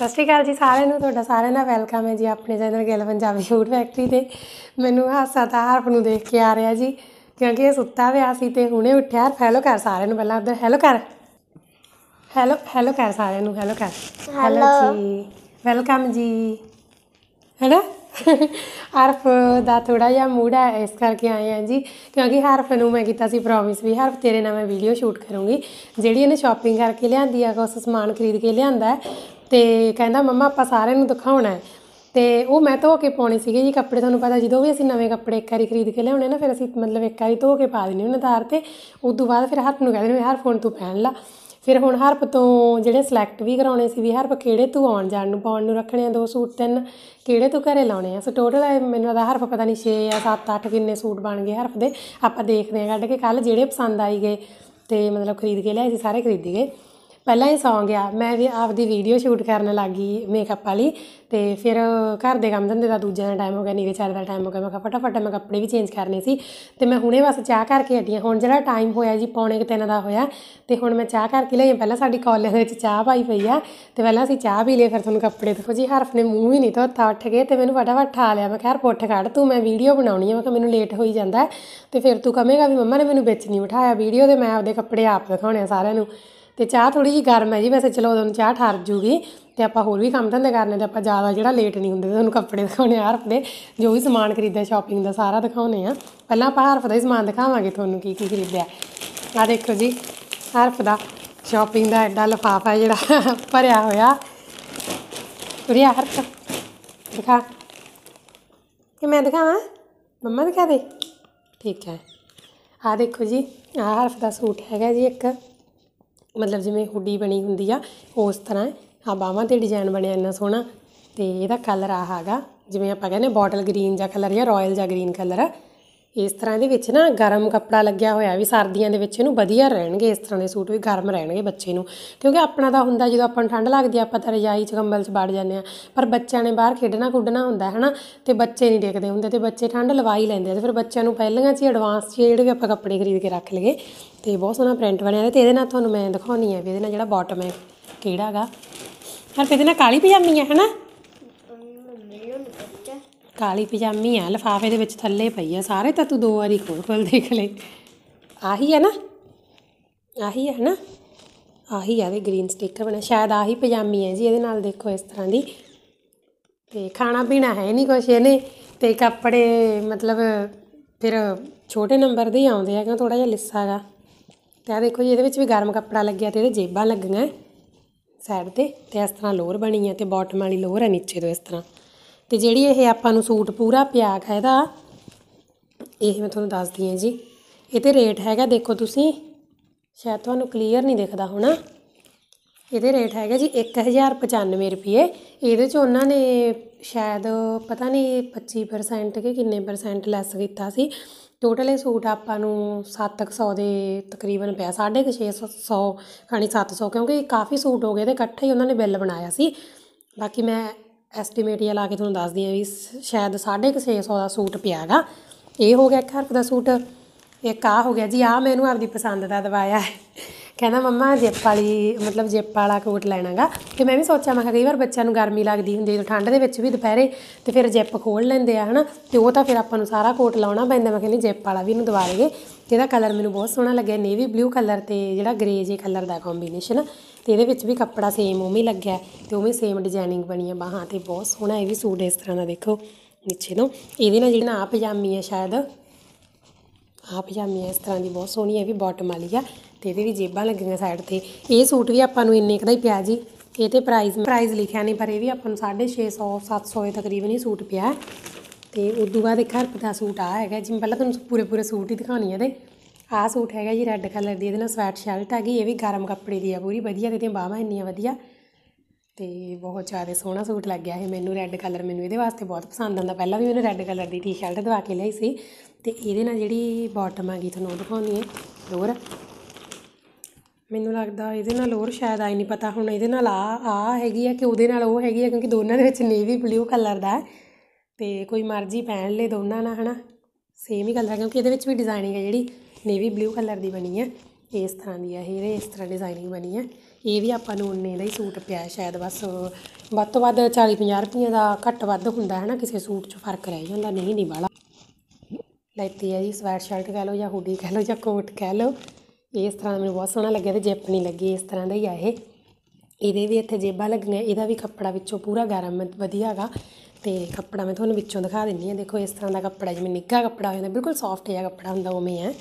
ਸਤਿ ਸ਼੍ਰੀ ਅਕਾਲ ਜੀ ਸਾਰਿਆਂ ਨੂੰ ਤੁਹਾਡਾ ਸਾਰਿਆਂ ਦਾ ਵੈਲਕਮ ਹੈ ਜੀ ਆਪਣੇ ਚੈਨਲ ਗੱਲ ਪੰਜਾਬੀ ਫੂਡ ਫੈਕਟਰੀ ਤੇ ਮੈਨੂੰ ਹਾਸਾ ਤਾਂ ਹਰਫ ਨੂੰ ਦੇਖ ਕੇ ਆ ਰਿਹਾ ਜੀ ਕਿਉਂਕਿ ਇਹ ਸੁੱਤਾ ਪਿਆ ਸੀ ਤੇ ਹੁਣੇ ਉੱਠਿਆ ਹੈਲੋ ਕਰ ਸਾਰਿਆਂ ਨੂੰ ਪਹਿਲਾਂ ਉਧਰ ਹੈਲੋ ਕਰ ਹੈਲੋ ਹੈਲੋ ਕਰ ਸਾਰਿਆਂ ਨੂੰ ਹੈਲੋ ਕਰ ਹੈਲੋ ਜੀ ਵੈਲਕਮ ਜੀ ਹੈਨਾ ਹਰਫ ਦਾ ਥੋੜਾ ਜਿਹਾ ਮੂਡ ਹੈ ਇਸ ਕਰਕੇ ਆਏ ਆ ਜੀ ਕਿਉਂਕਿ ਹਰਫ ਨੂੰ ਮੈਂ ਕੀਤਾ ਸੀ ਪ੍ਰੋਮਿਸ ਵੀ ਹਰਫ ਤੇਰੇ ਨਾਲ ਮੈਂ ਵੀਡੀਓ ਸ਼ੂਟ ਕਰੂੰਗੀ ਜਿਹੜੀ ਇਹਨੇ ਸ਼ਾਪਿੰਗ ਕਰਕੇ ਲਿਆਂਦੀ ਆ ਕੋਸ ਸਮਾਨ ਖਰੀਦ ਕੇ ਲਿਆਂਦਾ ਤੇ ਕਹਿੰਦਾ ਮੰਮਾ ਆਪਾਂ ਸਾਰਿਆਂ ਨੂੰ ਦਿਖਾਉਣਾ ਹੈ ਤੇ ਉਹ ਮੈਂ ਧੋ ਕੇ ਪਾਉਣੇ ਸੀਗੇ ਜੀ ਕੱਪੜੇ ਤੁਹਾਨੂੰ ਪਤਾ ਜਦੋਂ ਵੀ ਅਸੀਂ ਨਵੇਂ ਕੱਪੜੇ ਇੱਕ ਵਾਰੀ ਖਰੀਦ ਕੇ ਲਿਆਉਣੇ ਨਾ ਫਿਰ ਅਸੀਂ ਮਤਲਬ ਇੱਕ ਵਾਰੀ ਧੋ ਕੇ ਪਾ ਦਿੰਨੇ ਉਹਨਾਂ ਧਾਰ ਤੇ ਉਸ ਤੋਂ ਬਾਅਦ ਫਿਰ ਹਰਪ ਨੂੰ ਕਹਿੰਦੇ ਨੇ ਹਰ ਫੋਨ ਤੂੰ ਪਹਿਨ ਲਾ ਫਿਰ ਹੁਣ ਹਰਪ ਤੋਂ ਜਿਹੜੇ ਸਿਲੈਕਟ ਵੀ ਕਰਾਉਣੇ ਸੀ ਵੀ ਹਰਪ ਕਿਹੜੇ ਤੂੰ ਆਉਣ ਜਾਣ ਨੂੰ ਪਾਉਣ ਨੂੰ ਰੱਖਣੇ ਆ ਦੋ ਸੂਟ ਤਿੰਨ ਕਿਹੜੇ ਤੂੰ ਘਰੇ ਲਾਉਣੇ ਆ ਸੋ ਟੋਟਲ ਮੈਨੂੰ ਲੱਗਦਾ ਹਰਪ ਪਤਾ ਨਹੀਂ 6 ਜਾਂ 7 8 ਕਿੰਨੇ ਸੂਟ ਬਣ ਗਏ ਹਰਪ ਦੇ ਆਪਾਂ ਦੇਖਦੇ ਆ ਕੱਢ ਕੇ ਕੱਲ ਜਿਹੜੇ ਪਸੰਦ ਆਈ ਗਏ ਤੇ ਮਤਲਬ ਖਰੀਦ ਕੇ ਲਿਆਏ ਸੀ ਸਾਰੇ ਖਰੀਦੀ ਗਏ ਪਹਿਲਾਂ ਇਹ ਸੌਂ ਗਿਆ ਮੈਂ ਵੀ ਆਪਦੀ ਵੀਡੀਓ ਸ਼ੂਟ ਕਰਨ ਲੱਗ ਗਈ ਮੇਕਅਪ ਵਾਲੀ ਤੇ ਫਿਰ ਘਰ ਦੇ ਕੰਮ ਧੰਦੇ ਦਾ ਦੂਜਾ ਟਾਈਮ ਹੋ ਗਿਆ ਨੀਰੇ ਚਾਰ ਦਾ ਟਾਈਮ ਹੋ ਗਿਆ ਮੈਂ ਕਿਹਾ ਫਟਾਫਟ ਮੈਂ ਕੱਪੜੇ ਵੀ ਚੇਂਜ ਕਰਨੇ ਸੀ ਤੇ ਮੈਂ ਹੁਣੇ ਬਸ ਚਾਹ ਕਰਕੇ ਹਟੀ ਹੁਣ ਜਿਹੜਾ ਟਾਈਮ ਹੋਇਆ ਜੀ ਪੌਣੇ ਕਿ ਤਿੰਨ ਦਾ ਹੋਇਆ ਤੇ ਹੁਣ ਮੈਂ ਚਾਹ ਕਰਕੇ ਲਈ ਪਹਿਲਾਂ ਸਾਡੀ ਕਾਲਜ ਦੇ ਵਿੱਚ ਚਾਹ ਪਾਈ ਪਈ ਆ ਤੇ ਪਹਿਲਾਂ ਅਸੀਂ ਚਾਹ ਪੀ ਲਈ ਫਿਰ ਤੁਹਾਨੂੰ ਕੱਪੜੇ ਦੇਖੋ ਜੀ ਹਰਫ ਨੇ ਮੂੰਹ ਹੀ ਨਹੀਂ ਧੋਤਾ ਉੱਠ ਗਏ ਤੇ ਮੈਨੂੰ ਫਟਾਫਟ ਠਾ ਲਿਆ ਮੈਂ ਕਿਹਾ ਪੁੱਠ ਕੱਢ ਤੂੰ ਮੈਂ ਵੀਡੀਓ ਬਣਾਉਣੀ ਆ ਮੈਂ ਕਿਹਾ ਮੈਨੂੰ ਲੇਟ ਹੋਈ ਜਾਂਦਾ ਤੇ ਫਿਰ ਤੂੰ ਕਹੇਗਾ ਵੀ ਮੰਮਾ ਨੇ ਮੈਨੂੰ ਵਿੱਚ ਨਹੀਂ ਬਿਠਾਇਆ ਵੀਡੀਓ ਤੇ ਮੈਂ ਆਪਦੇ ਕੱਪੜੇ ਆਪ ਦਿਖਾਉਣੇ ਆ ਸਾਰਿਆਂ ਨੂੰ ਤੇ ਚਾਹ ਥੋੜੀ ਜੀ ਗਰਮ ਹੈ ਜੀ ਵੈਸੇ ਚਲੋ ਉਹਨੂੰ ਚਾਹ ਠਰ ਜੂਗੀ ਤੇ ਆਪਾਂ ਹੋਰ ਵੀ ਕੰਮ ਧੰਦੇ ਕਰਨੇ ਤੇ ਆਪਾਂ ਜ਼ਿਆਦਾ ਜਿਹੜਾ ਲੇਟ ਨਹੀਂ ਹੁੰਦੇ ਤੁਹਾਨੂੰ ਕੱਪੜੇ ਦਿਖਾਉਣੇ ਆ ਹਰਫ ਜੋ ਵੀ ਸਮਾਨ ਖਰੀਦਿਆ ਸ਼ਾਪਿੰਗ ਦਾ ਸਾਰਾ ਦਿਖਾਉਣੇ ਆ ਪਹਿਲਾਂ ਆਪਾਂ ਹਰਫ ਦਾ ਹੀ ਸਮਾਨ ਦਿਖਾਵਾਂਗੇ ਤੁਹਾਨੂੰ ਕੀ ਕੀ ਖਰੀਦਿਆ ਆ ਦੇਖੋ ਜੀ ਹਰਫ ਦਾ ਸ਼ਾਪਿੰਗ ਦਾ ਐਡਾ ਲਫਾਫਾ ਜਿਹੜਾ ਭਰਿਆ ਹੋਇਆ ਉਰੀਆ ਹਰਫ ਦਿਖਾ ਕਿ ਮੈਂ ਦਿਖਾਵਾਂ ਮੰਮਾ ਦਿਖਾ ਦੇ ਠੀਕ ਹੈ ਆ ਦੇਖੋ ਜੀ ਆ ਹਰਫ ਦਾ ਸੂਟ ਹੈਗਾ ਜੀ ਇੱਕ ਮਤਲਬ ਜਿਵੇਂ ਹੁੱਡੀ ਬਣੀ ਹੁੰਦੀ ਆ ਉਸ ਤਰ੍ਹਾਂ ਆ ਬਾਹਾਂ ਤੇ ਡਿਜ਼ਾਈਨ ਬਣਿਆ ਇੰਨਾ ਸੋਹਣਾ ਤੇ ਇਹਦਾ ਕਲਰ ਆ ਹੈਗਾ ਜਿਵੇਂ ਆਪਾਂ ਕਹਿੰਦੇ ਬੋਟਲ ਗ੍ਰੀਨ ਜਾਂ ਕਲਰ ਜਾਂ ਰਾਇਲ ਜਾਂ ਗ੍ਰੀਨ ਕਲਰ ਆ ਇਸ ਤਰ੍ਹਾਂ ਦੇ ਵਿੱਚ ਨਾ ਗਰਮ ਕੱਪੜਾ ਲੱਗਿਆ ਹੋਇਆ ਵੀ ਸਰਦੀਆਂ ਦੇ ਵਿੱਚ ਇਹਨੂੰ ਵਧੀਆ ਰਹਿਣਗੇ ਇਸ ਤਰ੍ਹਾਂ ਦੇ ਸੂਟ ਵੀ ਗਰਮ ਰਹਿਣਗੇ ਬੱਚੇ ਨੂੰ ਕਿਉਂਕਿ ਆਪਣਾ ਤਾਂ ਹੁੰਦਾ ਜਦੋਂ ਆਪਾਂ ਨੂੰ ਠੰਡ ਲੱਗਦੀ ਆ ਆਪਾਂ ਤਾਂ ਰਜਾਈ 'ਚ ਕੰਬਲ 'ਚ ਬੜ ਜਾਂਦੇ ਆ ਪਰ ਬੱਚਿਆਂ ਨੇ ਬਾਹਰ ਖੇਡਣਾ ਕੁੱਡਣਾ ਹੁੰਦਾ ਹੈ ਨਾ ਤੇ ਬੱਚੇ ਨਹੀਂ ਦੇਖਦੇ ਹੁੰਦੇ ਤੇ ਬੱਚੇ ਠੰਡ ਲਵਾ ਹੀ ਲੈਂਦੇ ਆ ਤੇ ਫਿਰ ਬੱਚਿਆਂ ਨੂੰ ਪਹਿਲਾਂ 'ਚ ਹੀ ਐਡਵਾਂਸ 'ਚ ਜਿਹੜੇ ਵੀ ਆਪਾਂ ਕੱਪੜੇ ਖਰੀਦ ਕੇ ਰੱਖ ਲਈਏ ਤੇ ਬਹੁਤ ਸੋਹਣਾ ਪ੍ਰਿੰਟ ਬਣਿਆ ਤੇ ਇਹਦੇ ਨਾਲ ਤੁਹਾਨੂੰ ਮੈਂ ਦਿਖਾਉਣੀ ਆ ਵੀ ਇਹਦੇ ਨਾਲ ਜਿਹੜਾ ਬਾਟਮ ਹੈ ਕਿਹੜਾ ਹੈਗਾ ਹਰ ਇਹਦੇ ਨਾਲ ਕਾਲੀ ਪਜਾਮੀ ਹੈ ਹਨਾ ਕਾਲੀ ਪਜਾਮੀ ਆ ਲਫਾਫੇ ਦੇ ਵਿੱਚ ਥੱਲੇ ਪਈ ਆ ਸਾਰੇ ਤਾਂ ਤੂੰ ਦੋ ਵਾਰੀ ਖੋਲ ਖੋਲ ਦੇਖ ਲੈ ਆਹੀ ਹੈ ਨਾ ਆਹੀ ਹੈ ਨਾ ਆਹੀ ਆ ਗ੍ਰੀਨ ਸਟicker ਬਣਾ ਸ਼ਾਇਦ ਆਹੀ ਪਜਾਮੀ ਹੈ ਜੀ ਇਹਦੇ ਨਾਲ ਦੇਖੋ ਇਸ ਤਰ੍ਹਾਂ ਦੀ ਤੇ ਖਾਣਾ ਪੀਣਾ ਹੈ ਨਹੀਂ ਕੁਛ ਇਹਨੇ ਤੇ ਕੱਪੜੇ ਮਤਲਬ ਫਿਰ ਛੋਟੇ ਨੰਬਰ ਦੇ ਆਉਂਦੇ ਆ ਥੋੜਾ ਜਿਹਾ ਲਿੱਸਾ ਹੈਗਾ ਤੇ ਆ ਦੇਖੋ ਜੀ ਇਹਦੇ ਵਿੱਚ ਵੀ ਗਰਮ ਕੱਪੜਾ ਲੱਗਿਆ ਤੇ ਇਹਦੇ ਜੇਬਾਂ ਲੱਗੀਆਂ ਸਾਈਡ ਤੇ ਤੇ ਇਸ ਤਰ੍ਹਾਂ ਲੋਰ ਬਣੀ ਹੈ ਤੇ ਬਾਟਮ ਵਾਲੀ ਲੋਰ ਹੈ ਨੀਚੇ ਤੋਂ ਇਸ ਤਰ੍ਹਾਂ ਤੇ ਜਿਹੜੀ ਇਹ ਆਪਾਂ ਨੂੰ ਸੂਟ ਪੂਰਾ ਪਿਆ ਹੈ ਇਹਦਾ ਇਹ ਮੈਂ ਤੁਹਾਨੂੰ ਦੱਸਦੀ ਹਾਂ ਜੀ ਇਹਦੇ ਰੇਟ ਹੈਗਾ ਦੇਖੋ ਤੁਸੀਂ ਸ਼ਾਇਦ ਤੁਹਾਨੂੰ ਕਲੀਅਰ ਨਹੀਂ ਦਿਖਦਾ ਹੋਣਾ ਇਹਦੇ ਰੇਟ ਹੈਗਾ ਜੀ 1095 ਰੁਪਏ ਇਹਦੇ ਚ ਉਹਨਾਂ ਨੇ ਸ਼ਾਇਦ ਪਤਾ ਨਹੀਂ 25% ਕਿ ਕਿੰਨੇ ਪਰਸੈਂਟ ਲੈਸ ਕੀਤਾ ਸੀ ਟੋਟਲ ਇਹ ਸੂਟ ਆਪਾਂ ਨੂੰ 700 ਦੇ ਤਕਰੀਬਨ ਪਿਆ 650 ਖਾਣੀ 700 ਕਿਉਂਕਿ ਕਾਫੀ ਸੂਟ ਹੋ ਗਏ ਤੇ ਇਕੱਠੇ ਹੀ ਉਹਨਾਂ ਨੇ ਬਿੱਲ ਬਣਾਇਆ ਸੀ ਬਾਕੀ ਮੈਂ ਐਸਟੀਮੇਟ ਇਹ ਲਾ ਕੇ ਤੁਹਾਨੂੰ ਦੱਸਦੀ ਆ ਵੀ ਸ਼ਾਇਦ 650 ਦਾ ਸੂਟ ਪਿਆਗਾ ਇਹ ਹੋ ਗਿਆ ਇੱਕ ਹਰਫ ਦਾ ਸੂਟ ਇੱਕ ਆ ਹੋ ਗਿਆ ਜੀ ਆ ਮੈਨੂੰ ਆਪਦੀ ਪਸੰਦ ਦਾ ਦਵਾਇਆ ਹੈ ਕਹਿੰਦਾ ਮੰਮਾ ਜਿੱਪ ਵਾਲੀ ਮਤਲਬ ਜਿੱਪ ਵਾਲਾ ਕੋਟ ਲੈਣਾਗਾ ਤੇ ਮੈਂ ਵੀ ਸੋਚਿਆ ਮੈਂ ਕਈ ਵਾਰ ਬੱਚਿਆਂ ਨੂੰ ਗਰਮੀ ਲੱਗਦੀ ਹੁੰਦੀ ਹੈ ਠੰਡ ਦੇ ਵਿੱਚ ਵੀ ਦੁਪਹਿਰੇ ਤੇ ਫਿਰ ਜਿੱਪ ਖੋਲ ਲੈਂਦੇ ਆ ਹਨਾ ਤੇ ਉਹ ਤਾਂ ਫਿਰ ਆਪਾਂ ਨੂੰ ਸਾਰਾ ਕੋਟ ਲਾਉਣਾ ਪੈਂਦਾ ਮੈਂ ਕਹਿੰਦੀ ਜਿੱਪ ਵਾਲਾ ਵੀ ਇਹਨੂੰ ਦਵਾ ਲਈਏ ਇਹਦਾ ਕਲਰ ਮੈਨੂੰ ਬਹੁਤ ਸੋਹਣਾ ਲੱਗਿਆ ਨੇਵੀ ਬਲੂ ਕਲਰ ਤੇ ਜਿਹੜਾ ਗ੍ਰੇ ਜੇ ਕਲਰ ਦਾ ਕੰਬੀਨੇਸ਼ਨ ਤੇ ਇਹਦੇ ਵਿੱਚ ਵੀ ਕੱਪੜਾ ਸੇਮ ਉਵੇਂ ਲੱਗਿਆ ਤੇ ਉਵੇਂ ਸੇਮ ਡਿਜ਼ਾਈਨਿੰਗ ਬਣੀ ਆ ਬਾਹਾਂ ਤੇ ਬਹੁਤ ਸੋਹਣਾ ਇਹ ਵੀ ਸੂਟ ਇਸ ਤਰ੍ਹਾਂ ਦਾ ਦੇਖੋ ਨੀਚੇ ਤੋਂ ਇਹਦੇ ਨਾਲ ਜਿਹੜਾ ਨਾ ਆ ਪਜਾਮੀ ਆ ਸ਼ਾਇਦ ਆ ਪਜਾਮੀ ਇਸ ਤਰ੍ਹਾਂ ਦੀ ਬਹੁਤ ਸੋਹਣੀ ਹੈ ਵੀ ਬਾਟਮ ਵਾਲੀ ਆ ਤੇ ਇਹਦੇ ਵੀ ਜੇਬਾਂ ਲੱਗੀਆਂ ਸਾਈਡ ਤੇ ਇਹ ਸੂਟ ਵੀ ਆਪਾਂ ਨੂੰ ਇੰਨੇ ਕਦਾ ਹੀ ਪਿਆ ਜੀ ਇਹ ਤੇ ਪ੍ਰਾਈਸ ਪ੍ਰਾਈਸ ਲਿਖਿਆ ਨਹੀਂ ਪਰ ਇਹ ਵੀ ਆਪਾਂ ਨੂੰ 650 700 ਦੇ ਤਕਰੀਬਨ ਹੀ ਸੂਟ ਪਿਆ ਤੇ ਉਦੋਂ ਬਾਅਦ ਇੱਕ ਹਰਪ ਦਾ ਸੂਟ ਆ ਹੈਗਾ ਜੀ ਪਹਿਲਾਂ ਤੁਹਾਨੂੰ ਪੂਰੇ ਪੂਰੇ ਸੂਟ ਹੀ ਦਿਖਾਣੀ ਹੈ ਤੇ ਆਹ ਸੂਟ ਹੈਗਾ ਜੀ ਰੈੱਡ ਕਲਰ ਦੀ ਇਹਦੇ ਨਾਲ ਸਵੈਟ ਸ਼ਰਟ ਆ ਗਈ ਇਹ ਵੀ ਗਰਮ ਕੱਪੜੇ ਦੀ ਆ ਪੂਰੀ ਵਧੀਆ ਤੇ ਬਾਹਾਂ ਇੰਨੀਆਂ ਵਧੀਆ ਤੇ ਬਹੁਤ ਜ਼ਿਆਦਾ ਸੋਹਣਾ ਸੂਟ ਲੱਗਿਆ ਇਹ ਮੈਨੂੰ ਰੈੱਡ ਕਲਰ ਮੈਨੂੰ ਇਹਦੇ ਵਾਸਤੇ ਬਹੁਤ ਪਸੰਦ ਆਉਂਦਾ ਪਹਿਲਾਂ ਵੀ ਮੈਨੂੰ ਰੈੱਡ ਕਲਰ ਦੀ ਟੀ-ਸ਼ਰਟ ਦਵਾ ਕੇ ਲਈ ਸੀ ਤੇ ਇਹਦੇ ਨਾਲ ਜਿਹੜੀ ਬਾਟਮ ਆ ਗਈ ਤੁਹਾਨੂੰ ਦਿਖਾਉਣੀ ਹੈ ਲੋਰ ਮੈਨੂੰ ਲੱਗਦਾ ਇਹਦੇ ਨਾਲ ਲੋਰ ਸ਼ਾਇਦ ਆਈ ਨਹੀਂ ਪਤਾ ਹੁਣ ਇਹਦੇ ਨਾਲ ਆ ਆ ਹੈਗੀ ਆ ਕਿ ਉਹਦੇ ਨਾਲ ਉਹ ਹੈਗੀ ਆ ਕਿਉਂਕਿ ਦੋਨਾਂ ਦੇ ਵਿੱਚ ਨੇਵੀ ਬਲੂ ਕਲਰ ਦਾ ਤੇ ਕੋਈ ਮਰਜ਼ੀ ਪਹਿਨ ਲੈ ਦੋਨਾਂ ਨਾਲ ਹਨਾ ਸੇਮ ਹੀ ਕਲਰ ਕਿਉਂਕਿ ਇਹਦੇ ਵਿੱਚ ਵੀ ਡਿਜ਼ਾਈਨਿੰਗ ਹੈ ਜਿਹੜੀ ਨੇਵੀ ਬਲੂ ਕਲਰ ਦੀ ਬਣੀ ਹੈ ਇਸ ਤਰ੍ਹਾਂ ਦੀ ਹੈ ਇਹ ਇਸ ਤਰ੍ਹਾਂ ਡਿਜ਼ਾਈਨਿੰਗ ਬਣੀ ਹੈ ਇਹ ਵੀ ਆਪਾਂ ਨੂੰ ਉਨੇ ਦਾ ਹੀ ਸੂਟ ਪਿਆ ਸ਼ਾਇਦ ਬਸ ਵੱਧ ਤੋਂ ਵੱਧ 40 50 ਰੁਪਏ ਦਾ ਘੱਟ ਵੱਧ ਹੁੰਦਾ ਹੈ ਨਾ ਕਿਸੇ ਸੂਟ 'ਚ ਫਰਕ ਰਹਿ ਜਾਂਦਾ ਨਹੀਂ ਨਹੀਂ ਵਾਲਾ ਲੈਤੀ ਹੈ ਜੀ ਸਵੈਟ ਸ਼ਰਟ ਕਹਿ ਲਓ ਜਾਂ ਹੁੱਡੀ ਕਹਿ ਲਓ ਜਾਂ ਕੋਟ ਕਹਿ ਲਓ ਇਸ ਤਰ੍ਹਾਂ ਮੈਨੂੰ ਬਹੁਤ ਸੋਹਣਾ ਲੱਗਿਆ ਤੇ ਜਿੱਪ ਨਹੀਂ ਲੱਗੀ ਇਸ ਤਰ੍ਹਾਂ ਦਾ ਹੀ ਆ ਇਹ ਇਹਦੇ ਵੀ ਇੱਥੇ ਜੇਬਾਂ ਲੱਗੀਆਂ ਇਹਦਾ ਵੀ ਕੱਪੜਾ ਵਿੱਚੋਂ ਪੂਰਾ ਗਰਮ ਵਧੀਆ ਹੈਗਾ ਤੇ ਕੱਪੜਾ ਮੈਂ ਤੁਹਾਨੂੰ ਵਿੱਚੋਂ ਦਿਖਾ ਦਿੰਨੀ ਆ ਦੇਖੋ ਇਸ ਤਰ੍ਹਾਂ ਦਾ ਕੱਪੜਾ ਜਿਵੇਂ ਨਿੱਘਾ ਕੱਪੜਾ ਹੋ ਜਾਂਦਾ ਬਿਲਕੁਲ ਸੌਫਟ ਜਿਹਾ ਕੱਪੜਾ ਹੁੰਦਾ ਉਵੇਂ ਹੈ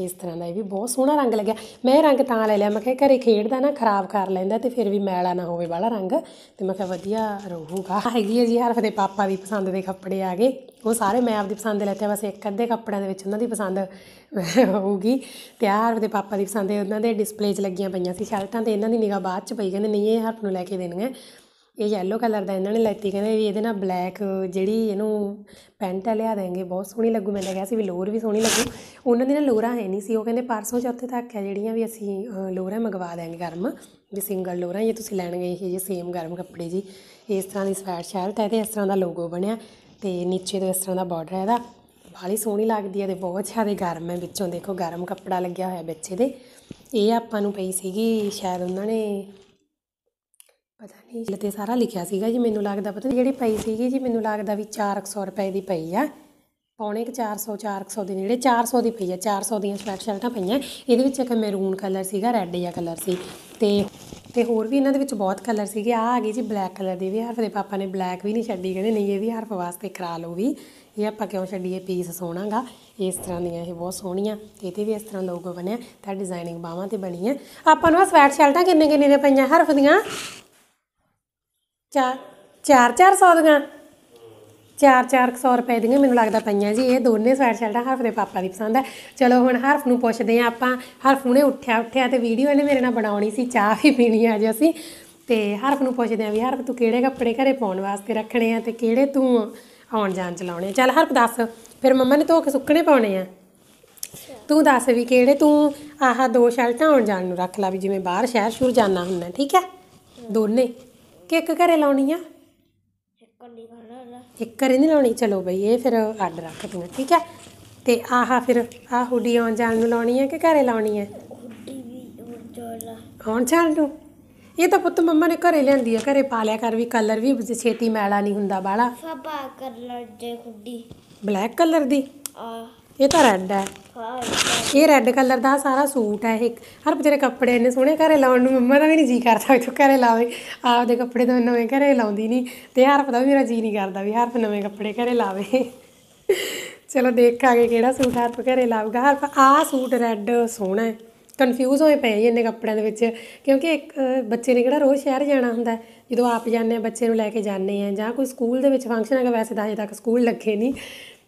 ਇਸ ਤਰ੍ਹਾਂ ਦਾ ਇਹ ਵੀ ਬਹੁਤ ਸੋਹਣਾ ਰੰਗ ਲੱਗਿਆ ਮੈਂ ਰੰਗ ਤਾਂ ਲੈ ਲਿਆ ਮੈਂ ਕਿਹਾ ਘਰੇ ਖੇਡਦਾ ਨਾ ਖਰਾਬ ਕਰ ਲੈਂਦਾ ਤੇ ਫਿਰ ਵੀ ਮੈਲਾ ਨਾ ਹੋਵੇ ਵਾਲਾ ਰੰਗ ਤੇ ਮੈਂ ਕਿਹਾ ਵਧੀਆ ਰਹੂਗਾ ਹੈਗੀ ਹੈ ਜੀ ਹਰਫ ਦੇ ਪਾਪਾ ਦੀ ਪਸੰਦ ਦੇ ਕੱਪੜੇ ਆ ਗਏ ਉਹ ਸਾਰੇ ਮੈਂ ਆਪਦੀ ਪਸੰਦ ਦੇ ਲੈਤੇ ਬਸ ਇੱਕ ਅੱਧੇ ਕੱਪੜਿਆਂ ਦੇ ਵਿੱਚ ਉਹਨਾਂ ਦੀ ਪਸੰਦ ਹੋਊਗੀ ਤੇ ਆਹ ਦੇ ਪਾਪਾ ਦੀ ਪਸੰਦ ਦੇ ਉਹਨਾਂ ਦੇ ਡਿਸਪਲੇ 'ਚ ਲੱਗੀਆਂ ਪਈਆਂ ਸੀ ਸ਼ਰਟਾਂ ਤੇ ਇਹਨਾਂ ਦੀ ਨਿਗਾਹ ਬਾਅਦ 'ਚ ਪਈ ਕਹਿੰਦੇ ਨਹੀਂ ਇਹ ਹਰਫ ਨੂੰ ਲੈ ਕੇ ਦੇਣੀਆਂ ਇਹ ਯੈਲੋ ਕਲਰ ਦਾ ਇਹਨਾਂ ਨੇ ਲੈਤੀ ਕਹਿੰਦੇ ਵੀ ਇਹਦੇ ਨਾਲ ਬਲੈਕ ਜਿਹੜੀ ਇਹਨੂੰ ਪੈਂਟ ਆ ਲਿਆ ਦੇਂਗੇ ਬਹੁਤ ਸੋਹਣੀ ਲੱਗੂ ਮੈਂ ਤਾਂ ਕਿਹਾ ਸੀ ਵੀ ਲੋਰ ਵੀ ਸੋਹਣੀ ਲੱਗੂ ਉਹਨਾਂ ਦੀ ਨਾ ਲੋਰਾ ਹੈ ਨਹੀਂ ਸੀ ਉਹ ਕਹਿੰਦੇ ਪਰਸੋਂ ਚੌਥੇ ਤੱਕ ਹੈ ਜਿਹੜੀਆਂ ਵੀ ਅਸੀਂ ਲੋਰਾ ਮੰਗਵਾ ਦੇਾਂਗੇ ਗਰਮ ਵੀ ਸਿੰਗਲ ਲੋਰਾ ਇਹ ਤੁਸੀਂ ਲੈਣ ਗਏ ਇਹ ਜੇ ਸੇਮ ਗਰਮ ਕੱਪੜੇ ਜੀ ਇਸ ਤਰ੍ਹਾਂ ਦੀ ਸਵੈਟ ਸ਼ਰਟ ਹੈ ਤੇ ਇਸ ਤਰ੍ਹਾਂ ਦਾ ਲੋਗੋ ਬਣਿਆ ਤੇ ਨੀਚੇ ਤੋਂ ਇਸ ਤਰ੍ਹਾਂ ਦਾ ਬਾਰਡਰ ਹੈ ਇਹਦਾ ਬਾਲੀ ਸੋਹਣੀ ਲੱਗਦੀ ਹੈ ਤੇ ਬਹੁਤ ਜ਼ਿਆਦਾ ਗਰਮ ਹੈ ਵਿੱਚੋਂ ਦੇਖੋ ਗਰਮ ਕੱਪੜਾ ਲੱਗਿਆ ਹੋਇਆ ਬੱਚੇ ਦੇ ਇਹ ਆਪਾਂ ਨੂੰ ਪਈ ਸੀਗੀ ਸ਼ਾਇਦ ਉਹਨਾਂ ਨੇ ਪਤਾ ਨਹੀਂ ਤੇ ਸਾਰਾ ਲਿਖਿਆ ਸੀਗਾ ਜੀ ਮੈਨੂੰ ਲੱਗਦਾ ਪਤਾ ਨਹੀਂ ਜਿਹੜੀ ਪਈ ਸੀਗੀ ਜੀ ਮੈਨੂੰ ਲੱਗਦਾ ਵੀ 400 ਰੁਪਏ ਦੀ ਪਈ ਆ ਪੌਣੇ 400 400 ਦੇ ਨੇੜੇ 400 ਦੀ ਪਈ ਆ 400 ਦੀਆਂ ਸਵੈਟ ਸ਼ਰਟਾਂ ਪਈਆਂ ਇਹਦੇ ਵਿੱਚ ਇੱਕ ਮੈਰੂਨ ਕਲਰ ਸੀਗਾ ਰੈੱਡ ਜਿਹਾ ਕਲਰ ਸੀ ਤੇ ਤੇ ਹੋਰ ਵੀ ਇਹਨਾਂ ਦੇ ਵਿੱਚ ਬਹੁਤ ਕਲਰ ਸੀਗੇ ਆ ਆ ਗਈ ਜੀ ਬਲੈਕ ਕਲਰ ਦੀ ਵੀ ਹਰਫ ਦੇ ਪਾਪਾ ਨੇ ਬਲੈਕ ਵੀ ਨਹੀਂ ਛੱਡੀ ਕਹਿੰਦੇ ਨਹੀਂ ਇਹ ਵੀ ਹਰਫ ਵਾਸਤੇ ਕਰਾ ਲਓ ਵੀ ਇਹ ਆਪਾਂ ਕਿਉਂ ਛੱਡੀਏ ਪੀਸ ਸੋਹਣਾਗਾ ਇਸ ਤਰ੍ਹਾਂ ਦੀਆਂ ਇਹ ਬਹੁਤ ਸੋਹਣੀਆਂ ਤੇ ਇਹਦੇ ਵੀ ਇਸ ਤਰ੍ਹਾਂ ਲੋਗੋ ਬਣਿਆ ਤਾਂ ਡਿਜ਼ਾਈਨਿੰਗ ਬਾਹਾਂ ਤੇ ਬਣੀ ਆ ਆਪਾਂ ਨੂੰ ਆ ਸਵੈਟ ਸ਼ਰਟਾਂ ਕਿੰਨੇ ਕਿੰਨੇ ਦੇ ਪਈਆਂ ਹਰਫ ਦੀਆਂ ਚਾਰ ਚਾਰ 400 ਦੀਆਂ ਚਾਰ ਚਾਰ 100 ਰੁਪਏ ਦੀਆਂ ਮੈਨੂੰ ਲੱਗਦਾ ਪਈਆਂ ਜੀ ਇਹ ਦੋਨੇ ਸਵੈਟ ਸ਼ਰਟਾਂ ਹਰਫ ਦੇ ਪਾਪਾ ਦੀ ਪਸੰਦ ਹੈ ਚਲੋ ਹੁਣ ਹਰਫ ਨੂੰ ਪੁੱਛਦੇ ਆ ਆਪਾਂ ਹਰਫ ਹੁਣੇ ਉੱਠਿਆ ਉੱਠਿਆ ਤੇ ਵੀਡੀਓ ਇਹਨੇ ਮੇਰੇ ਨਾਲ ਬਣਾਉਣੀ ਸੀ ਚਾਹ ਵੀ ਪੀਣੀ ਆ ਜੀ ਅਸੀਂ ਤੇ ਹਰਫ ਨੂੰ ਪੁੱਛਦੇ ਆ ਵੀ ਹਰਫ ਤੂੰ ਕਿਹੜੇ ਕੱਪੜੇ ਘਰੇ ਪਾਉਣ ਵਾਸਤੇ ਰੱਖਣੇ ਆ ਤੇ ਕਿਹੜੇ ਤੂੰ ਆਉਣ ਜਾਣ ਚ ਲਾਉਣੇ ਚੱਲ ਹਰਫ ਦੱਸ ਫਿਰ ਮੰਮਾ ਨੇ ਧੋ ਕੇ ਸੁੱਕਣੇ ਪਾਉਣੇ ਆ ਤੂੰ ਦੱਸ ਵੀ ਕਿਹੜੇ ਤੂੰ ਆਹ ਦੋ ਸ਼ਰਟਾਂ ਆਉਣ ਜਾਣ ਨੂੰ ਰੱਖ ਲੈ ਵੀ ਜਿਵੇਂ ਬਾਹਰ ਸ਼ਹਿਰ ਸ਼ੁਰ ਜਾਣਾ ਹੁੰਦਾ ਠੀਕ ਹੈ ਦੋਨੇ ਕਿ ਇੱਕ ਘਰੇ ਲਾਉਣੀ ਆ ਇੱਕ ਘਰੇ ਨਹੀਂ ਲਾਉਣੀ ਚਲੋ ਬਈ ਇਹ ਫਿਰ ਅੱਡ ਰੱਖ ਦਿੰਦੇ ਠੀਕ ਹੈ ਤੇ ਆਹਾ ਫਿਰ ਆ ਹੁੱਡੀ ਆਉਣ ਜਾਣ ਨੂੰ ਲਾਉਣੀ ਹੈ ਕਿ ਘਰੇ ਲਾਉਣੀ ਹੈ ਕੌਣ ਜਾਣ ਨੂੰ ਇਹ ਤਾਂ ਪੁੱਤ ਮੰਮਾ ਨੇ ਘਰੇ ਲਿਆਂਦੀ ਆ ਘਰੇ ਪਾ ਲਿਆ ਕਰ ਵੀ ਕਲਰ ਵੀ ਛੇਤੀ ਮੈਲਾ ਨਹੀਂ ਹੁੰਦਾ ਬਾਲਾ ਕਰ ਕਲਰ ਜੇ ਹੁੱਡੀ ਬਲੈਕ ਕਲਰ ਦੀ ਆ ਇਹ ਤਾਂ ਰੈੱਡ ਹੈ ਇਹ ਰੈੱਡ ਕਲਰ ਦਾ ਸਾਰਾ ਸੂਟ ਹੈ ਇੱਕ ਹਰ ਤੇਰੇ ਕੱਪੜੇ ਇੰਨੇ ਸੋਹਣੇ ਘਰੇ ਲਾਉਣ ਨੂੰ ਮੰਮਾ ਦਾ ਵੀ ਨਹੀਂ ਜੀ ਕਰਦਾ ਤੂੰ ਘਰੇ ਲਾਵੇ ਆਪਦੇ ਕੱਪੜੇ ਤਾਂ ਨਵੇਂ ਘਰੇ ਲਾਉਂਦੀ ਨਹੀਂ ਤੇ ਹਰ ਪਤਾ ਵੀ ਮੇਰਾ ਜੀ ਨਹੀਂ ਕਰਦਾ ਵੀ ਹਰਫ ਨਵੇਂ ਕੱਪੜੇ ਘਰੇ ਲਾਵੇ ਚਲੋ ਦੇਖਾਂਗੇ ਕਿਹੜਾ ਸੂਟ ਹਰਫ ਘਰੇ ਲਾਊਗਾ ਹਰ ਆ ਸੂਟ ਰੈੱਡ ਸੋਹਣਾ ਹੈ ਕਨਫਿਊਜ਼ ਹੋਏ ਪਏ ਇੰਨੇ ਕੱਪੜਿਆਂ ਦੇ ਵਿੱਚ ਕਿਉਂਕਿ ਇੱਕ ਬੱਚੇ ਨੇ ਕਿਹੜਾ ਰੋਜ਼ ਸ਼ਹਿਰ ਜਾਣਾ ਹੁੰਦਾ ਜਦੋਂ ਆਪ ਜਾਂਦੇ ਆ ਬੱਚੇ ਨੂੰ ਲੈ ਕੇ ਜਾਂਦੇ ਆ ਜਾਂ ਕੋਈ ਸਕੂਲ ਦੇ ਵਿੱਚ ਫੰਕਸ਼ਨ ਹੈਗਾ ਵੈਸੇ ਤਾਂ ਅਜੇ ਤੱਕ ਸਕੂਲ ਲੱਗੇ ਨਹੀਂ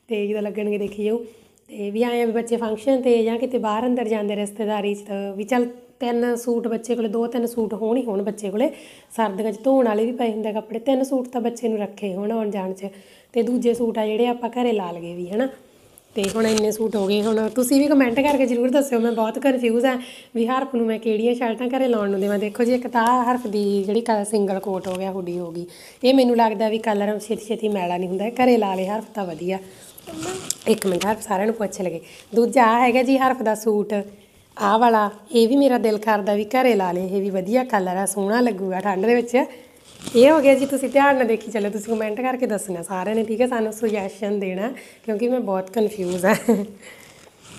ਤੇ ਜਦੋਂ ਲੱਗਣਗੇ ਦੇਖੀ ਜਾਓ ਤੇ ਵੀ ਆਏ ਬੱਚੇ ਫੰਕਸ਼ਨ ਤੇ ਜਾਂ ਕਿਤੇ ਬਾਹਰ ਅੰਦਰ ਜਾਂਦੇ ਰਿਸ਼ਤੇਦਾਰੀ 'ਚ ਵੀ ਚਲ ਤਿੰਨ ਸੂਟ ਬੱਚੇ ਕੋਲੇ ਦੋ ਤਿੰਨ ਸੂਟ ਹੋਣ ਹੀ ਹੋਣ ਬੱਚੇ ਕੋਲੇ ਸਰਦੀਆਂ 'ਚ ਧੋਣ ਵਾਲੇ ਵੀ ਪਏ ਹੁੰਦੇ ਕੱਪੜੇ ਤਿੰਨ ਸੂਟ ਤਾਂ ਬੱਚੇ ਨੂੰ ਰੱਖੇ ਹੋਣ ਆਉਣ ਜਾਣ 'ਚ ਤੇ ਦੂਜੇ ਸੂਟ ਆ ਜਿਹੜੇ ਆਪਾਂ ਘਰੇ ਲਾ ਲਗੇ ਵੀ ਹਨਾ ਤੇ ਹੁਣ ਇੰਨੇ ਸੂਟ ਹੋ ਗਏ ਹੁਣ ਤੁਸੀਂ ਵੀ ਕਮੈਂਟ ਕਰਕੇ ਜ਼ਰੂਰ ਦੱਸਿਓ ਮੈਂ ਬਹੁਤ ਕਨਫਿਊਜ਼ ਆ ਵੀ ਹਰਫ ਨੂੰ ਮੈਂ ਕਿਹੜੀਆਂ ਸ਼ਰਟਾਂ ਘਰੇ ਲਾਉਣ ਨੂੰ ਦੇਵਾਂ ਦੇਖੋ ਜੀ ਇੱਕ ਤਾਂ ਹਰਫ ਦੀ ਜਿਹੜੀ ਕਲਰ ਸਿੰਗਲ ਕੋਟ ਹੋ ਗਿਆ ਹੁੱਡੀ ਹੋ ਗਈ ਇਹ ਮੈਨੂੰ ਲੱਗਦਾ ਵੀ ਕਲਰ ਛੇਤੀ ਛੇਤੀ ਮੈਲਾ ਨਹੀਂ ਹੁੰਦਾ ਘਰੇ ਲਾ ਲੇ ਹਰਫ ਤਾਂ ਵਧੀਆ ਇੱਕ ਮਿੰਟ ਹਰ ਸਾਰਿਆਂ ਨੂੰ ਪੁੱਛ ਲਗੇ ਦੂਜਾ ਆ ਹੈਗਾ ਜੀ ਹਰਫ ਦਾ ਸੂਟ ਆ ਵਾਲਾ ਇਹ ਵੀ ਮੇਰਾ ਦਿਲ ਕਰਦਾ ਵੀ ਘਰੇ ਲਾ ਲੇ ਇਹ ਵੀ ਵਧੀਆ ਕਲਰ ਆ ਸੋਹਣਾ ਲੱਗੂਗਾ ਠੰਡ ਦੇ ਵਿੱਚ ਇਹ ਹੋ ਗਿਆ ਜੀ ਤੁਸੀਂ ਧਿਆਨ ਨਾਲ ਦੇਖੀ ਚੱਲੋ ਤੁਸੀਂ ਕਮੈਂਟ ਕਰਕੇ ਦੱਸਣਾ ਸਾਰਿਆਂ ਨੇ ਠੀਕ ਹੈ ਸਾਨੂੰ ਸੁਜੈਸ਼ਨ ਦੇਣਾ ਕਿਉਂਕਿ ਮੈਂ ਬਹੁਤ ਕਨਫਿਊਜ਼ ਆ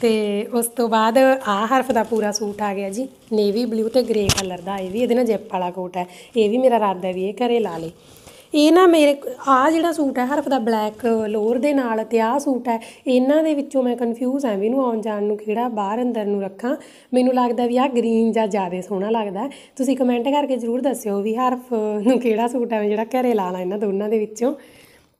ਤੇ ਉਸ ਤੋਂ ਬਾਅਦ ਆ ਹਰਫ ਦਾ ਪੂਰਾ ਸੂਟ ਆ ਗਿਆ ਜੀ ਨੇਵੀ ਬਲੂ ਤੇ ਗ੍ਰੇ ਕਲਰ ਦਾ ਇਹ ਵੀ ਇਹਦੇ ਨਾਲ ਜੈਪ ਵਾਲਾ ਕੋਟ ਹੈ ਇਹ ਵੀ ਮੇਰਾ ਰੱਦ ਹੈ ਵੀ ਇਹ ਘਰੇ ਲਾ ਲੇ ਇਹ ਨਾ ਮੇਰੇ ਆ ਜਿਹੜਾ ਸੂਟ ਹੈ ਹਰਫ ਦਾ ਬਲੈਕ ਲੋਅਰ ਦੇ ਨਾਲ ਤੇ ਆ ਸੂਟ ਹੈ ਇਹਨਾਂ ਦੇ ਵਿੱਚੋਂ ਮੈਂ ਕਨਫਿਊਜ਼ ਐ ਵੀ ਇਹਨੂੰ ਆਉਣ ਜਾਣ ਨੂੰ ਕਿਹੜਾ ਬਾਹਰ ਅੰਦਰ ਨੂੰ ਰੱਖਾਂ ਮੈਨੂੰ ਲੱਗਦਾ ਵੀ ਆ ਗ੍ਰੀਨ ਜਾਂ ਜ਼ਿਆਦਾ ਸੋਹਣਾ ਲੱਗਦਾ ਤੁਸੀਂ ਕਮੈਂਟ ਕਰਕੇ ਜ਼ਰੂਰ ਦੱਸਿਓ ਵੀ ਹਰਫ ਨੂੰ ਕਿਹੜਾ ਸੂਟ ਐ ਜਿਹੜਾ ਘਰੇ ਲਾ ਲਾ ਇਹਨਾਂ ਦੋਨਾਂ ਦੇ ਵਿੱਚੋਂ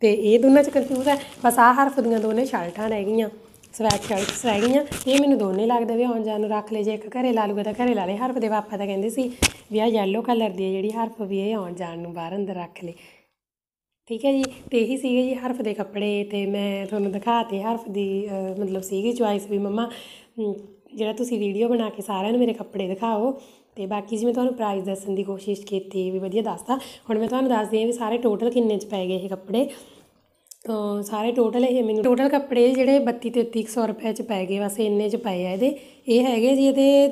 ਤੇ ਇਹ ਦੋਨਾਂ 'ਚ ਕਨਫਿਊਜ਼ ਹੈ ਬਸ ਆ ਹਰਫ ਦੀਆਂ ਦੋਨੇ ਸ਼ਰਟਾਂ ਰਹਿ ਗਈਆਂ ਸਵੈਟ ਸ਼ਰਟਸ ਰਹਿ ਗਈਆਂ ਇਹ ਮੈਨੂੰ ਦੋਨੇ ਲੱਗਦੇ ਵੀ ਆਉਣ ਜਾਣ ਨੂੰ ਰੱਖ ਲੇ ਜੇ ਇੱਕ ਘਰੇ ਲਾ ਲੂਗਾ ਤਾਂ ਘਰੇ ਲਾ ਲੇ ਹਰਫ ਦੇ ਪਾਪਾ ਤਾਂ ਕਹਿੰਦੇ ਸੀ ਵੀ ਆ ਯੈਲੋ ਕਲਰ ਦੀ ਹੈ ਜਿਹੜੀ ਹਰਫ ਵੀ ਇਹ ਆਉਣ ਜਾਣ ਨੂੰ ਬਾਹਰ ਅੰਦਰ ਰੱਖ ਲੈ ਠੀਕ ਹੈ ਜੀ ਤੇ ਇਹੀ ਸੀਗੇ ਜੀ ਹਰਫ ਦੇ ਕੱਪੜੇ ਤੇ ਮੈਂ ਤੁਹਾਨੂੰ ਦਿਖਾਤੇ ਹਰਫ ਦੀ ਮਤਲਬ ਸੀਗੀ ਚੁਆਇਸ ਵੀ ਮਮਾ ਜਿਹੜਾ ਤੁਸੀਂ ਵੀਡੀਓ ਬਣਾ ਕੇ ਸਾਰਿਆਂ ਨੂੰ ਮੇਰੇ ਕੱਪੜੇ ਦਿਖਾਓ ਤੇ ਬਾਕੀ ਜਿਵੇਂ ਤੁਹਾਨੂੰ ਪ੍ਰਾਈਸ ਦੱਸਣ ਦੀ ਕੋਸ਼ਿਸ਼ ਕੀਤੀ ਵੀ ਵਧੀਆ ਦੱਸਤਾ ਹੁਣ ਮੈਂ ਤੁਹਾਨੂੰ ਦੱਸਦੀ ਹਾਂ ਵੀ ਸਾਰੇ ਟੋਟਲ ਕਿੰਨੇ ਚ ਪੈ ਗਏ ਇਹ ਕੱਪੜੇ ਸਾਰੇ ਟੋਟਲ ਇਹ ਮੈਨੂੰ ਟੋਟਲ ਕੱਪੜੇ ਜਿਹੜੇ 32 ਤੇ 3300 ਰੁਪਏ ਚ ਪੈ ਗਏ ਬਸ ਇੰਨੇ ਚ ਪਏ ਆ ਇਹਦੇ ਇਹ ਹੈਗੇ ਜੀ ਇਹਦੇ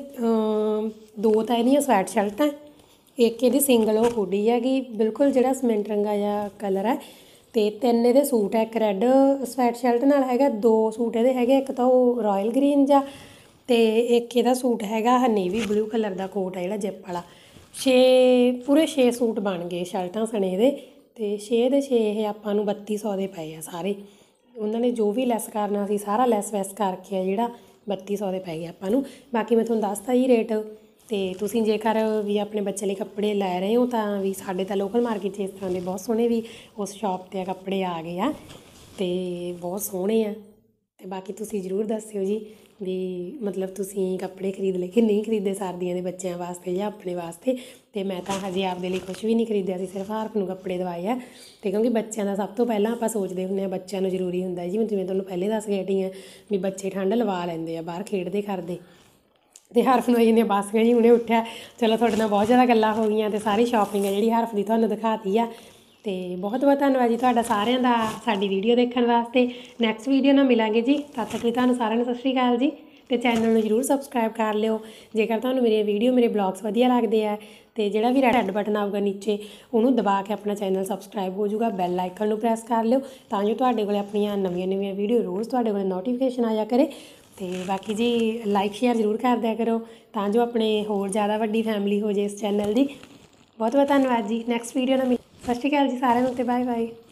ਦੋ ਤਾਂ ਇਹਦੀਆਂ ਸਵੈਟ ਸ਼ਰਟਾਂ ਇੱਕ ਇਹਦੀ ਸਿੰਗਲ ਉਹ ਹੁੱਡੀ ਹੈਗੀ ਬਿਲਕੁਲ ਜਿਹੜਾ ਸਿਮੈਂਟ ਰੰਗਾ ਜਾਂ ਕਲਰ ਹੈ ਤੇ ਤਿੰਨ ਇਹਦੇ ਸੂਟ ਹੈ ਇੱਕ ਰੈੱਡ ਸਵੈਟ ਸ਼ਰਟ ਨਾਲ ਹੈਗਾ ਦੋ ਸੂਟ ਇਹਦੇ ਹੈਗੇ ਇੱਕ ਤਾਂ ਉਹ ਰਾਇਲ ਗ੍ਰੀਨ ਜਾਂ ਤੇ ਇੱਕ ਇਹਦਾ ਸੂਟ ਹੈਗਾ ਵੀ ਬਲੂ ਕਲਰ ਦਾ ਕੋਟ ਹੈ ਜਿਹੜਾ ਜੈਪ ਵਾਲਾ 6 ਪੂਰੇ 6 ਸੂਟ ਬਣ ਗਏ ਸ਼ਰਟਾਂ ਸਣੇ ਇਹਦੇ ਤੇ 6 ਦੇ 6 ਇਹ ਆਪਾਂ ਨੂੰ 3200 ਦੇ ਪਏ ਆ ਸਾਰੇ ਉਹਨਾਂ ਨੇ ਜੋ ਵੀ ਲੈਸ ਕਰਨਾ ਸੀ ਸਾਰਾ ਲੈਸ ਵੈਸ ਕਰਕੇ ਆ ਜਿਹੜਾ 3200 ਦੇ ਪੈ ਗਿਆ ਆਪਾਂ ਨੂੰ ਬਾਕੀ ਮੈਂ ਤੁਹਾਨੂੰ ਦੱਸਤਾ ਹੀ ਰੇਟ ਤੇ ਤੁਸੀਂ ਜੇਕਰ ਵੀ ਆਪਣੇ ਬੱਚੇ ਲਈ ਕੱਪੜੇ ਲੈ ਰਹੇ ਹੋ ਤਾਂ ਵੀ ਸਾਡੇ ਤਾਂ ਲੋਕਲ ਮਾਰਕੀਟ 'ਚ ਇਸ ਤਰ੍ਹਾਂ ਦੇ ਬਹੁਤ ਸੋਹਣੇ ਵੀ ਉਸ ਸ਼ਾਪ ਤੇ ਆ ਕੱਪੜੇ ਆ ਗਏ ਆ ਤੇ ਬਹੁਤ ਸੋਹਣੇ ਆ ਤੇ ਬਾਕੀ ਤੁਸੀਂ ਜਰੂਰ ਦੱਸਿਓ ਜੀ ਵੀ ਮਤਲਬ ਤੁਸੀਂ ਕੱਪੜੇ ਖਰੀਦ ਲਏ ਕਿ ਨਹੀਂ ਖਰੀਦੇ ਸਰਦੀਆਂ ਦੇ ਬੱਚਿਆਂ ਵਾਸਤੇ ਜਾਂ ਆਪਣੇ ਵਾਸਤੇ ਤੇ ਮੈਂ ਤਾਂ ਹਜੇ ਆਪਦੇ ਲਈ ਕੁਝ ਵੀ ਨਹੀਂ ਖਰੀਦਿਆ ਸੀ ਸਿਰਫ ਹਾਰਫ ਨੂੰ ਕੱਪੜੇ ਦਵਾਏ ਆ ਤੇ ਕਿਉਂਕਿ ਬੱਚਿਆਂ ਦਾ ਸਭ ਤੋਂ ਪਹਿਲਾਂ ਆਪਾਂ ਸੋਚਦੇ ਹੁੰਦੇ ਆ ਬੱਚਿਆਂ ਨੂੰ ਜ਼ਰੂਰੀ ਹੁੰਦਾ ਜੀ ਜਿਵੇਂ ਤੁਹਾਨੂੰ ਪਹਿਲੇ ਦੱਸ ਗਈ ਆ ਵੀ ਬੱਚੇ ਠੰਡ ਲਵਾ ਲੈਂਦੇ ਆ ਬਾਹਰ ਖੇਡਦੇ ਕਰਦੇ ਤੇ ਹਰਫ ਨੂੰ ਇਹਨੇ ਬੱਸ ਗਈ ਹੁਣੇ ਉੱਠਿਆ ਚਲੋ ਤੁਹਾਡੇ ਨਾਲ ਬਹੁਤ ਜ਼ਿਆਦਾ ਗੱਲਾਂ ਹੋ ਗਈਆਂ ਤੇ ਸਾਰੀ ਸ਼ਾਪਿੰਗ ਹੈ ਜਿਹੜੀ ਹਰਫ ਦੀ ਤੁਹਾਨੂੰ ਦਿਖਾਤੀ ਆ ਤੇ ਬਹੁਤ ਬਹੁਤ ਧੰਨਵਾਦ ਜੀ ਤੁਹਾਡਾ ਸਾਰਿਆਂ ਦਾ ਸਾਡੀ ਵੀਡੀਓ ਦੇਖਣ ਵਾਸਤੇ ਨੈਕਸਟ ਵੀਡੀਓ ਨਾਲ ਮਿਲਾਂਗੇ ਜੀ ਤਦ ਤੱਕ ਲਈ ਤੁਹਾਨੂੰ ਸਾਰਿਆਂ ਨੂੰ ਸਤਿ ਸ਼੍ਰੀ ਅਕਾਲ ਜੀ ਤੇ ਚੈਨਲ ਨੂੰ ਜਰੂਰ ਸਬਸਕ੍ਰਾਈਬ ਕਰ ਲਿਓ ਜੇਕਰ ਤੁਹਾਨੂੰ ਮੇਰੇ ਵੀਡੀਓ ਮੇਰੇ ਬਲੌਗਸ ਵਧੀਆ ਲੱਗਦੇ ਆ ਤੇ ਜਿਹੜਾ ਵੀ ਰੈੱਡ ਬਟਨ ਆਊਗਾ ਨੀਚੇ ਉਹਨੂੰ ਦਬਾ ਕੇ ਆਪਣਾ ਚੈਨਲ ਸਬਸਕ੍ਰਾਈਬ ਹੋ ਜਾਊਗਾ ਬੈਲ ਆਈਕਨ ਨੂੰ ਪ੍ਰੈਸ ਕਰ ਲਿਓ ਤਾਂ ਜੋ ਤੁਹਾਡੇ ਕੋਲੇ ਆਪਣੀਆਂ ਨਵੀਆਂ ਨਵੀਆਂ ਵੀਡੀਓ ਰੋਜ਼ ਤੁਹਾਡੇ ਕੋਲੇ ਨੋਟੀਫਿਕੇਸ਼ਨ ਆਇਆ ਕਰੇ ਤੇ ਬਾਕੀ ਜੀ ਲਾਈਕ ਸ਼ੇਅਰ ਜ਼ਰੂਰ ਕਰ ਦਿਆ ਕਰੋ ਤਾਂ ਜੋ ਆਪਣੇ ਹੋਰ ਜ਼ਿਆਦਾ ਵੱਡੀ ਫੈਮਿਲੀ ਹੋ ਜੇ ਇਸ ਚੈਨਲ ਦੀ ਬਹੁਤ ਬਹੁਤ ਧੰਨਵਾਦ ਜੀ ਨੈਕਸਟ ਵੀਡੀਓ ਨਾਲ ਮਿਲ ਸਤਿ ਸ਼੍ਰੀ ਅਕਾਲ ਜੀ ਸਾਰਿਆਂ ਨੂੰ ਤੇ ਬਾਏ ਬਾਏ